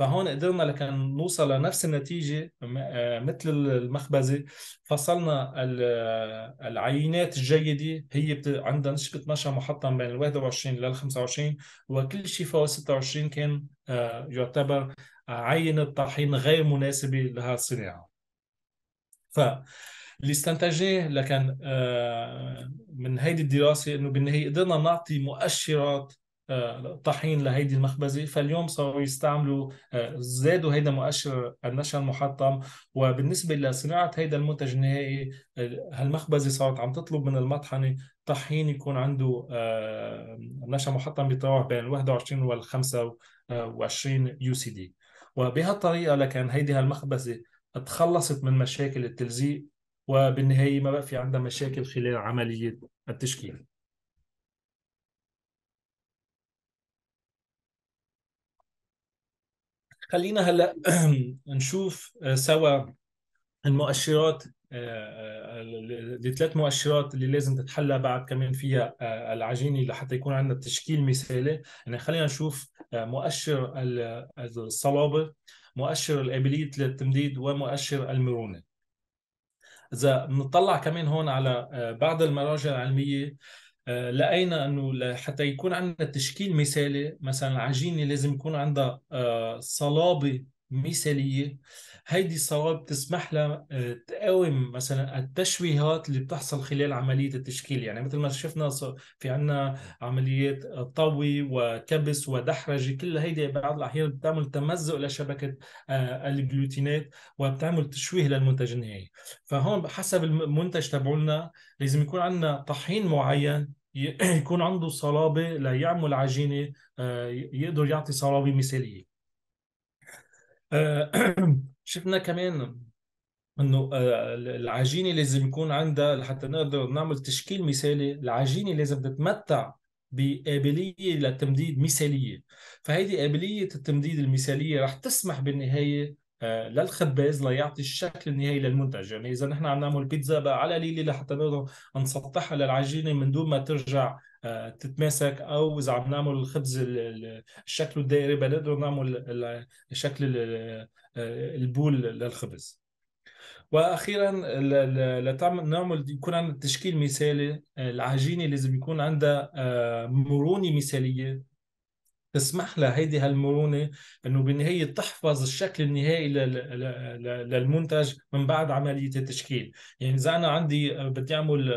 فهون قدرنا لكان نوصل لنفس النتيجه آه، مثل المخبزه فصلنا آه، العينات الجيده هي عندها نسبه نشا محطم بين ال 21 لل 25 وكل شيء فوق 26 كان آه، يعتبر عينه طحين غير مناسبه لها الصناعه. ف اللي استنتجناه لكن من هيدي الدراسه انه بالنهايه قدرنا نعطي مؤشرات طحين لهيدي المخبزه فاليوم صاروا يستعملوا آه، زادوا هيدا مؤشر النشا المحطم وبالنسبه لصناعه هيدا المنتج النهائي آه، هالمخبزه صارت عم تطلب من المطحنه طحين يكون عنده آه، نشا محطم بيتراوح بين 21 وال 25 يو سي دي وبهالطريقه لكان هيدي هالمخبزه تخلصت من مشاكل التلزيق وبالنهايه ما بقى في عندها مشاكل خلال عمليه التشكيل خلينا هلا نشوف آه، سوا المؤشرات آه، آه، الثلاث مؤشرات اللي لازم تتحلى بعد كمان فيها العجينه لحتى يكون عندنا تشكيل مثالي يعني خلينا نشوف مؤشر الصلابه مؤشر القابليه للتمديد ومؤشر المرونه اذا بنطلع كمان هون على بعض المراجع العلميه آه، لقينا انه حتى يكون عندنا تشكيل مثالي مثلا العجينه لازم يكون عندها آه، صلابه مثاليه هيدي الصواب بتسمح لها آه، تقاوم مثلا التشويهات اللي بتحصل خلال عمليه التشكيل يعني مثل ما شفنا في عندنا عمليات طوي وكبس ودحرجه كل هيدي بعض الاحيان بتعمل تمزق لشبكه آه، الجلوتينات وبتعمل تشويه للمنتج النهائي فهون حسب المنتج تبعولنا لازم يكون عندنا طحين معين يكون عنده صلابه ليعمل عجينه آه، يقدر يعطي صلابه مثاليه آه، شفنا كمان انه آه، العجينه لازم يكون عندها لحتى نقدر نعمل تشكيل مثالي العجينه لازم تتمتع بقابليه للتمديد مثاليه فهيدي قابليه التمديد المثاليه رح تسمح بالنهايه آه، للخباز ليعطي الشكل النهائي للمنتج يعني اذا نحن عم نعمل بيتزا بقى على ليلي لحتى نقدر نسطحها للعجينه من دون ما ترجع آه، تتماسك او اذا عم نعمل الخبز الشكل الدائري بنقدر نعمل شكل آه، البول للخبز واخيرا لنعمل يكون عندنا تشكيل مثالي آه، العجينه لازم يكون عندها مرونه مثاليه تسمح لها هيدي هالمرونه انه بالنهايه تحفظ الشكل النهائي للمنتج من بعد عمليه التشكيل، يعني اذا انا عندي بدي اعمل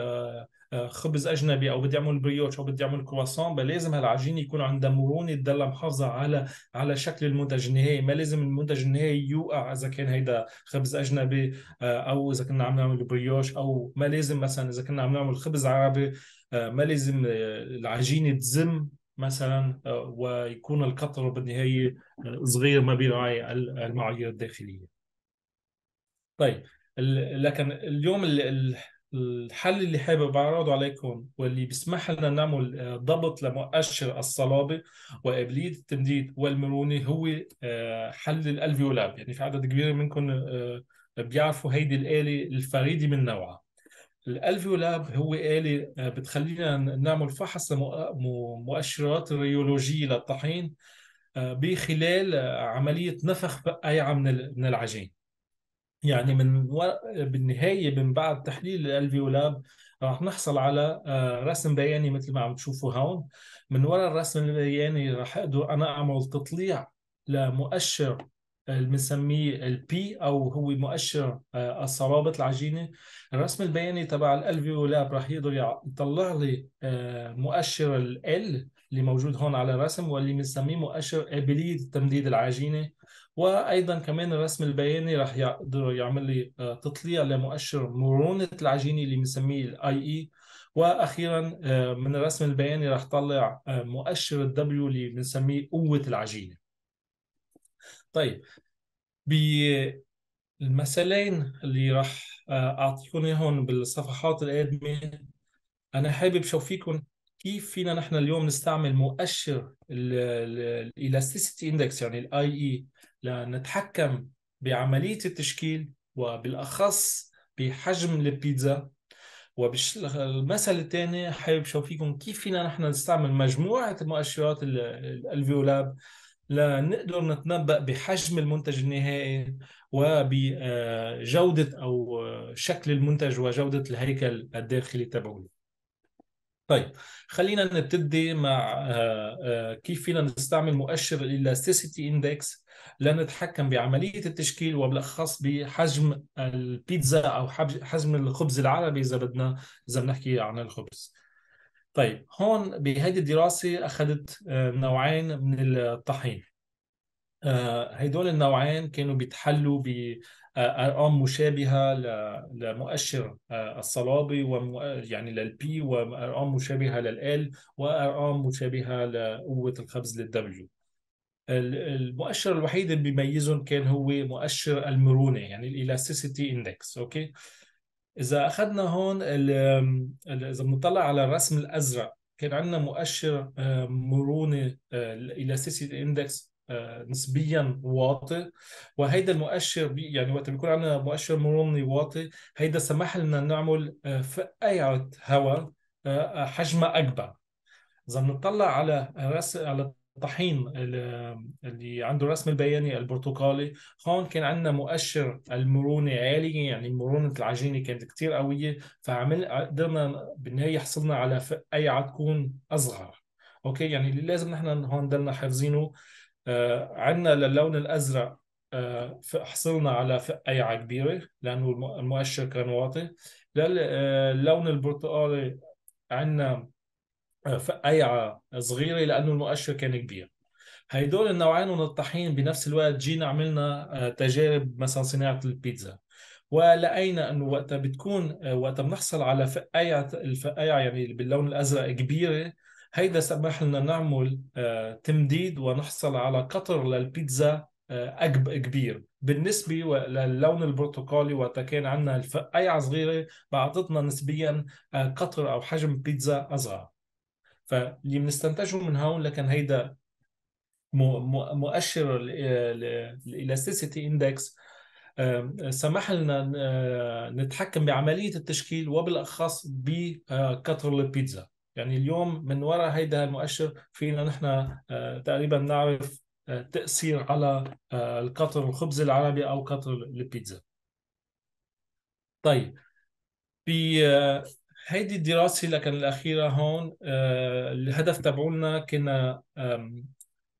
خبز اجنبي او بدي اعمل بريوش او بدي اعمل كرواسون لازم هالعجينه يكون عندها مرونه تضلها محافظه على على شكل المنتج النهائي ما لازم المنتج النهائي يوقع اذا كان هيدا خبز اجنبي آه، او اذا كنا عم نعمل بريوش او ما لازم مثلا اذا كنا عم نعمل خبز عربي آه، ما لازم آه، العجينه تزم مثلا ويكون القطر بالنهايه صغير ما بيراعي المعايير الداخليه. طيب لكن اليوم الحل اللي حابب أعرضه عليكم واللي بيسمح لنا نعمل آه، ضبط لمؤشر الصلابة وقابلية التمديد والمرونة هو آه، حل الألفيولاب يعني في عدد كبير منكم آه، بيعرفوا هيدي الآلة الفريدة من نوعها الألفيولاب هو آلة بتخلينا نعمل فحص مؤشرات الريولوجية للطحين بخلال عملية نفخ بقايعة من العجين يعني من و... بالنهايه من بعد تحليل الالفيولاب راح نحصل على آه، رسم بياني مثل ما عم تشوفوا هون من وراء الرسم البياني راح اقدر انا اعمل تطليع لمؤشر اللي بنسميه البي او هو مؤشر آه، الصلابه العجينه الرسم البياني تبع الالفيولاب راح يقدر يطلع لي آه، مؤشر ال اللي موجود هون على الرسم واللي بنسميه مؤشر ابيليه تمديد العجينه وايضا كمان الرسم البياني رح يقدر يعمل لي آه، تطليع لمؤشر مرونه العجينه اللي بنسميه الاي اي واخيرا آه، من الرسم البياني رح طلع آه، مؤشر الدبليو اللي بنسميه قوه العجينه طيب بالمثلين اللي رح اعطيكم اياهم بالصفحات القادمه انا حابب شوفيكم كيف فينا نحن اليوم نستعمل مؤشر الالاستيسيتي اندكس يعني الاي اي لنتحكم بعملية التشكيل وبالأخص بحجم البيتزا وبالمثل الثاني حابب شوفيكم كيف فينا نحن نستعمل مجموعة مؤشرات الفيولاب لنقدر نتنبأ بحجم المنتج النهائي وبجودة أو شكل المنتج وجودة الهيكل الداخلي تبعه طيب خلينا نبتدي مع آه، آه، كيف فينا نستعمل مؤشر الالاستيسيتي اندكس لنتحكم بعملية التشكيل وبالأخص بحجم البيتزا أو حجم الخبز العربي إذا بدنا إذا بنحكي عن الخبز طيب هون بهذه الدراسة أخذت آه، نوعين من الطحين آه، هيدول النوعين كانوا بيتحلوا بأرقام آه، مشابهة لمؤشر الصلابة يعني للبي وأرقام مشابهة للال وأرقام مشابهة لقوة الخبز للدبليو المؤشر الوحيد اللي بيميزهم كان هو مؤشر المرونه يعني الالاستيسيتي اندكس اوكي اذا اخذنا هون اذا بنطلع على الرسم الازرق كان عندنا مؤشر آه، مرونه آه، الالاستيسيتي اندكس آه، نسبيا واطي وهيدا المؤشر يعني وقت بيكون عندنا مؤشر مروني واطي هيدا سمح لنا نعمل فقاعه هواء حجمها اكبر اذا بنطلع على على الطحين اللي عنده الرسم البياني البرتقالي هون كان عندنا مؤشر المرونة عالية يعني مرونة العجينة كانت كتير قوية فعمل قدرنا بالنهاية حصلنا على فقيعة تكون أصغر أوكي يعني اللي لازم نحن هون ضلنا حافظينه آه عندنا للون الأزرق آه، حصلنا على فقيعة كبيرة لأنه المؤشر كان واطي آه، للون البرتقالي عندنا فقيعه صغيره لانه المؤشر كان كبير هيدول النوعين من الطحين بنفس الوقت جينا عملنا آه، تجارب مثلا صناعه البيتزا ولقينا انه وقتها بتكون آه، وقتها بنحصل على فقايع الفقايع يعني باللون الازرق كبيره هيدا سمح لنا نعمل آه، تمديد ونحصل على قطر للبيتزا أكب كبير بالنسبة للون البرتقالي وقتها كان عندنا الفقايع صغيرة بعطتنا نسبيا قطر أو حجم بيتزا أصغر فاللي بنستنتجه من هون لكن هيدا مؤشر الالاستيسيتي اندكس سمح لنا آه، نتحكم بعمليه التشكيل وبالاخص بكتر آه، البيتزا يعني اليوم من وراء هيدا المؤشر فينا نحن آه، تقريبا نعرف تاثير على القطر الخبز العربي او قطر البيتزا طيب هيدي الدراسة لكن الأخيرة هون آه، الهدف تبعولنا كنا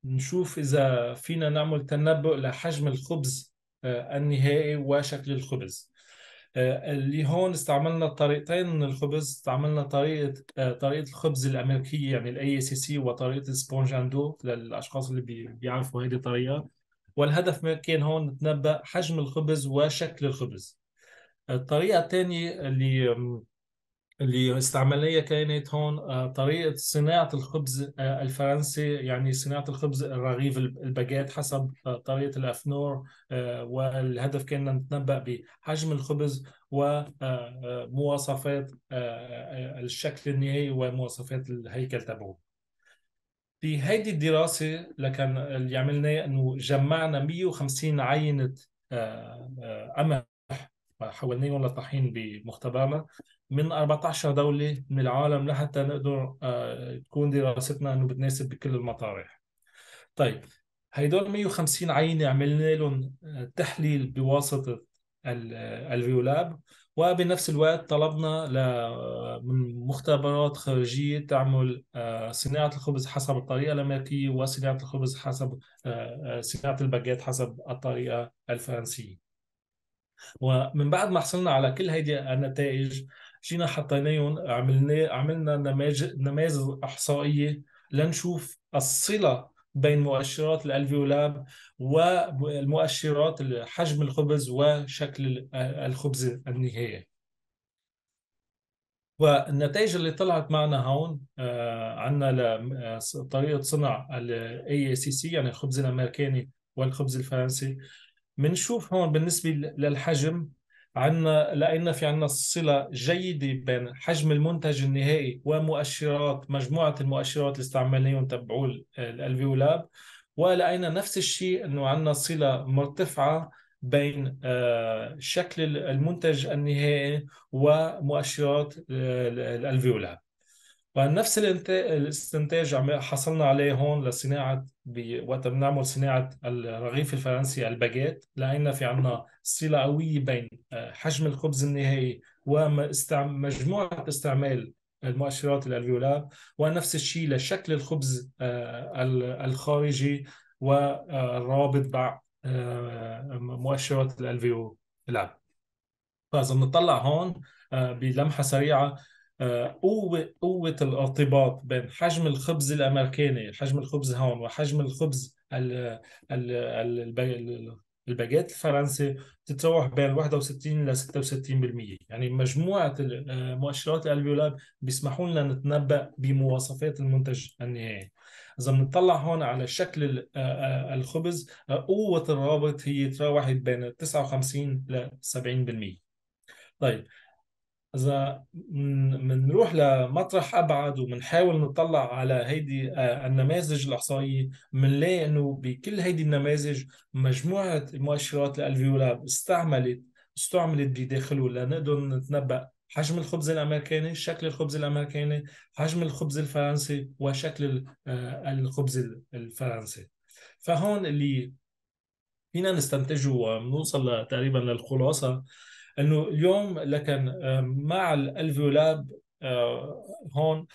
نشوف إذا فينا نعمل تنبؤ لحجم الخبز آه، النهائي وشكل الخبز آه، اللي هون استعملنا طريقتين من الخبز استعملنا طريقة طريقة الخبز الأمريكية يعني الـ ACC وطريقة السبونج أندو للأشخاص اللي بيعرفوا هذه الطريقة والهدف كان هون نتنبأ حجم الخبز وشكل الخبز الطريقة الثانية اللي الاستعمالية كانت هون آه، طريقة صناعة الخبز آه، الفرنسي يعني صناعة الخبز الرغيف الباجيت حسب آه، طريقة الأفنور والهدف كان نتنبأ بحجم الخبز ومواصفات الشكل النهائي ومواصفات الهيكل تبعه في هذه الدراسة لكن اللي عملناه أنه جمعنا 150 عينة أمل حوالين ولا طاحين بمختبرنا من 14 دولة من العالم لحتى نقدر آه، تكون دراستنا انه بتناسب بكل المطارح. طيب هيدول 150 عينة عملنا لهم آه، تحليل بواسطة الفيولاب آه، وبنفس الوقت طلبنا من مختبرات خارجية تعمل صناعة الخبز حسب الطريقة الأمريكية وصناعة الخبز حسب صناعة الباجيت حسب الطريقة الفرنسية ومن بعد ما حصلنا على كل هيدي النتائج جينا حطيناهم عملنا عملنا نماذج نماذج احصائيه لنشوف الصله بين مؤشرات الالفيولاب والمؤشرات حجم الخبز وشكل الخبز النهائي والنتائج اللي طلعت معنا هون آه، عندنا آه، طريقه صنع الاي سي سي يعني الخبز الامريكاني والخبز الفرنسي بنشوف هون بالنسبه للحجم عندنا لقينا في عندنا صله جيده بين حجم المنتج النهائي ومؤشرات مجموعه المؤشرات اللي استعملناهم تبعوا الالفيولاب ولقينا نفس الشيء انه عندنا صله مرتفعه بين آه، شكل المنتج النهائي ومؤشرات آه، الالفيولاب ونفس الاستنتاج حصلنا عليه هون لصناعه وقت بنعمل صناعة الرغيف الفرنسي الباجيت لقينا في عنا صلة قوية بين آه، حجم الخبز النهائي ومجموعة استعمال المؤشرات الألفيولار ونفس الشيء لشكل الخبز آه، الخارجي والروابط آه، مع مؤشرات الألفيولار فإذا بنطلع هون بلمحة سريعة قوة قوة الارتباط بين حجم الخبز الأمريكاني حجم الخبز هون وحجم الخبز الباجيت الفرنسي تتراوح بين 61 ل 66% يعني مجموعة آه، مؤشرات الألفيولاب بيسمحوا لنا نتنبأ بمواصفات المنتج النهائي إذا بنطلع هون على شكل آه، آه، الخبز قوة الرابط هي تراوحت بين 59 ل 70% طيب اذا بنروح لمطرح ابعد وبنحاول نطلع على هيدي آه، النماذج الاحصائيه بنلاقي انه بكل هيدي النماذج مجموعه المؤشرات الألفيولاب استعملت استعملت بداخله لنقدر نتنبأ حجم الخبز الامريكاني، شكل الخبز الامريكاني، حجم الخبز الفرنسي وشكل آه، الخبز الفرنسي. فهون اللي فينا نستنتجه ونوصل تقريبا للخلاصه انه اليوم لكن آه، مع الالفيولاب آه، هون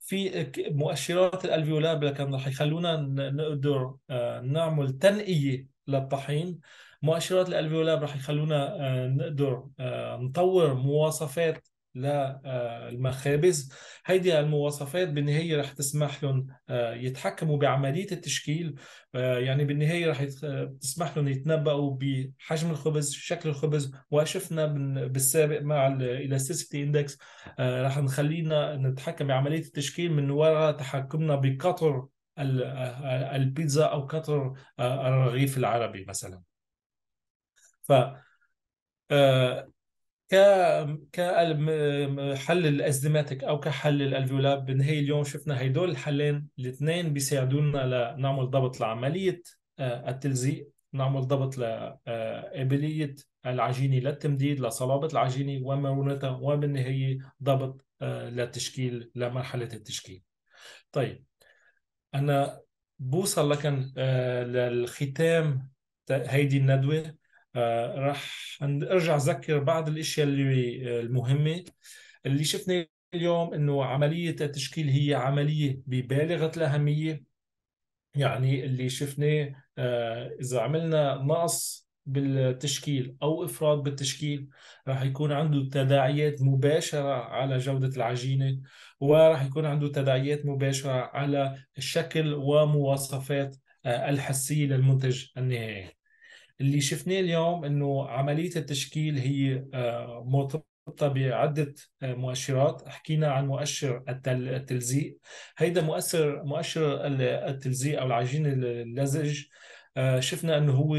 في مؤشرات الالفيولاب لكن رح يخلونا نقدر آه، نعمل تنقيه للطحين مؤشرات الالفيولاب رح يخلونا نقدر نطور مواصفات للمخابز آه، هيدي المواصفات بالنهاية رح تسمح لهم آه، يتحكموا بعملية التشكيل آه، يعني بالنهاية رح تسمح لهم يتنبؤوا بحجم الخبز شكل الخبز وشفنا بالسابق مع الإلاستيسيتي إندكس رح نخلينا نتحكم بعملية التشكيل من وراء تحكمنا بقطر البيتزا أو قطر الرغيف العربي مثلا ف كحل الازماتيك او كحل الالفيولاب بنهاية اليوم شفنا هدول الحلين الاثنين بيساعدونا لنعمل ضبط لعمليه آه، التلزيق نعمل ضبط لقابليه آه، العجينه للتمديد لصلابه العجينه ومرونتها وبالنهايه ضبط آه، للتشكيل لمرحله التشكيل طيب انا بوصل لكن للختام هيدي الندوه آه، رح ارجع اذكر بعض الاشياء اللي آه، المهمه اللي شفنا اليوم انه عمليه التشكيل هي عمليه ببالغه الاهميه يعني اللي شفناه آه، اذا عملنا نقص بالتشكيل او افراط بالتشكيل راح يكون عنده تداعيات مباشره على جوده العجينه وراح يكون عنده تداعيات مباشره على الشكل ومواصفات الحسيه للمنتج النهائي اللي شفناه اليوم انه عمليه التشكيل هي آه، مرتبطه بعده آه، مؤشرات حكينا عن مؤشر التلزيق هيدا مؤشر مؤشر التلزيق او العجين اللزج آه، شفنا انه هو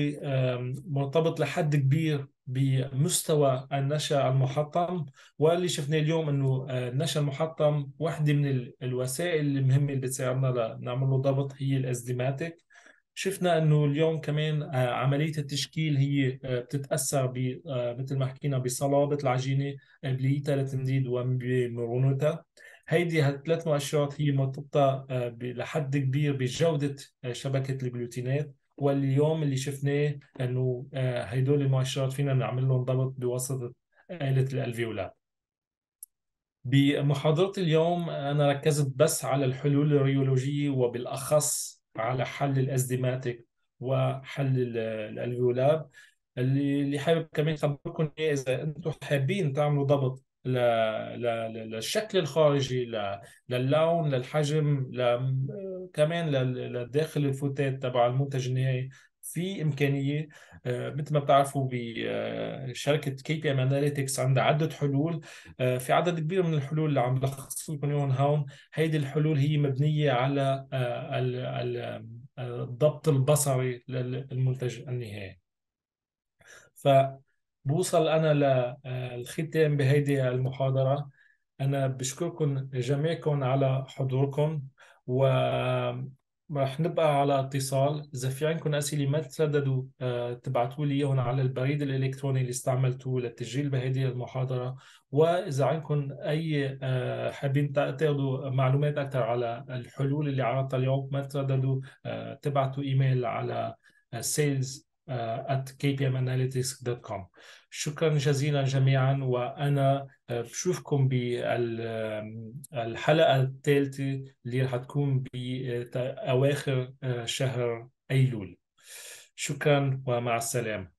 مرتبط لحد كبير بمستوى النشا المحطم واللي شفناه اليوم انه النشا المحطم واحده من الوسائل المهمه اللي بتساعدنا لنعمل له ضبط هي الازديماتيك شفنا انه اليوم كمان آه، عمليه التشكيل هي آه، بتتاثر ب آه، مثل ما حكينا بصلابه العجينه قابليتها للتمديد وبمرونتها هيدي هالثلاث مؤشرات هي مرتبطه لحد كبير بجوده شبكه الجلوتينات واليوم اللي شفناه انه هدول المؤشرات فينا نعمل لهم ضبط بواسطه آلة الالفيولا بمحاضرة اليوم أنا ركزت بس على الحلول الريولوجية وبالأخص على حل الازديماتيك وحل الالفيولاب اللي اللي حابب كمان خبركم اياه اذا انتم حابين تعملوا ضبط للشكل الخارجي للون للحجم كمان للداخل الفتات تبع المنتج النهائي في امكانيه آه، مثل ما بتعرفوا بشركه كي بي ام اناليتكس عندها عده حلول آه، في عدد كبير من الحلول اللي عم بلخص لكم اياهم هون هيدي الحلول هي مبنيه على آه، الضبط البصري للمنتج النهائي ف بوصل انا للختام بهيدي المحاضره انا بشكركم جميعكم على حضوركم و رح نبقى على اتصال إذا في عندكم أسئلة ما تترددوا تبعثوا آه، تبعتوا لي إياهم على البريد الإلكتروني اللي استعملتوه للتسجيل بهذه المحاضرة وإذا عندكم أي آه، حابين تاخذوا معلومات أكثر على الحلول اللي عرضتها اليوم ما تترددوا تبعثوا آه، تبعتوا إيميل على sales آه، at kpmanalytics.com شكرا جزيلا جميعا وانا آه، بشوفكم بالحلقه الثالثه اللي رح تكون باواخر آه، شهر ايلول شكرا ومع السلامه